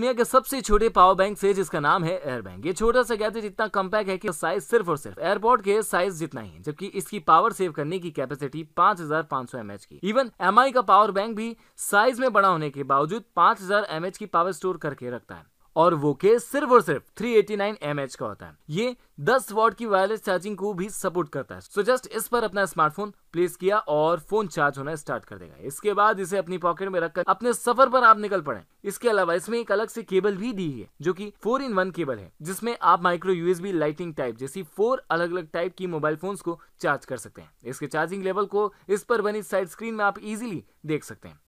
दुनिया के सबसे छोटे पावर बैंक से जिसका नाम है एयर बैंक ये छोटा सा गैजेट इतना कम्पैक्ट है कि साइज सिर्फ और सिर्फ एयरपोर्ट के साइज जितना ही जबकि इसकी पावर सेव करने की कैपेसिटी पांच हजार की इवन एम का पावर बैंक भी साइज में बड़ा होने के बावजूद पांच हजार की पावर स्टोर करके रखता है और वो केस सिर्फ और सिर्फ 389 mAh का होता है ये 10 वॉट की वायरलेस चार्जिंग को भी सपोर्ट करता है सो जस्ट इस पर अपना स्मार्टफोन प्लेस किया और फोन चार्ज होना स्टार्ट कर देगा इसके बाद इसे अपनी पॉकेट में रखकर अपने सफर पर आप निकल पड़े इसके अलावा इसमें एक अलग से केबल भी दी है जो कि फोर इन वन केबल है जिसमें आप माइक्रो यूएसबी लाइटिंग टाइप जैसी फोर अलग अलग टाइप की मोबाइल फोन को चार्ज कर सकते हैं इसके चार्जिंग लेवल को इस पर बनी साइड स्क्रीन में आप इजिली देख सकते हैं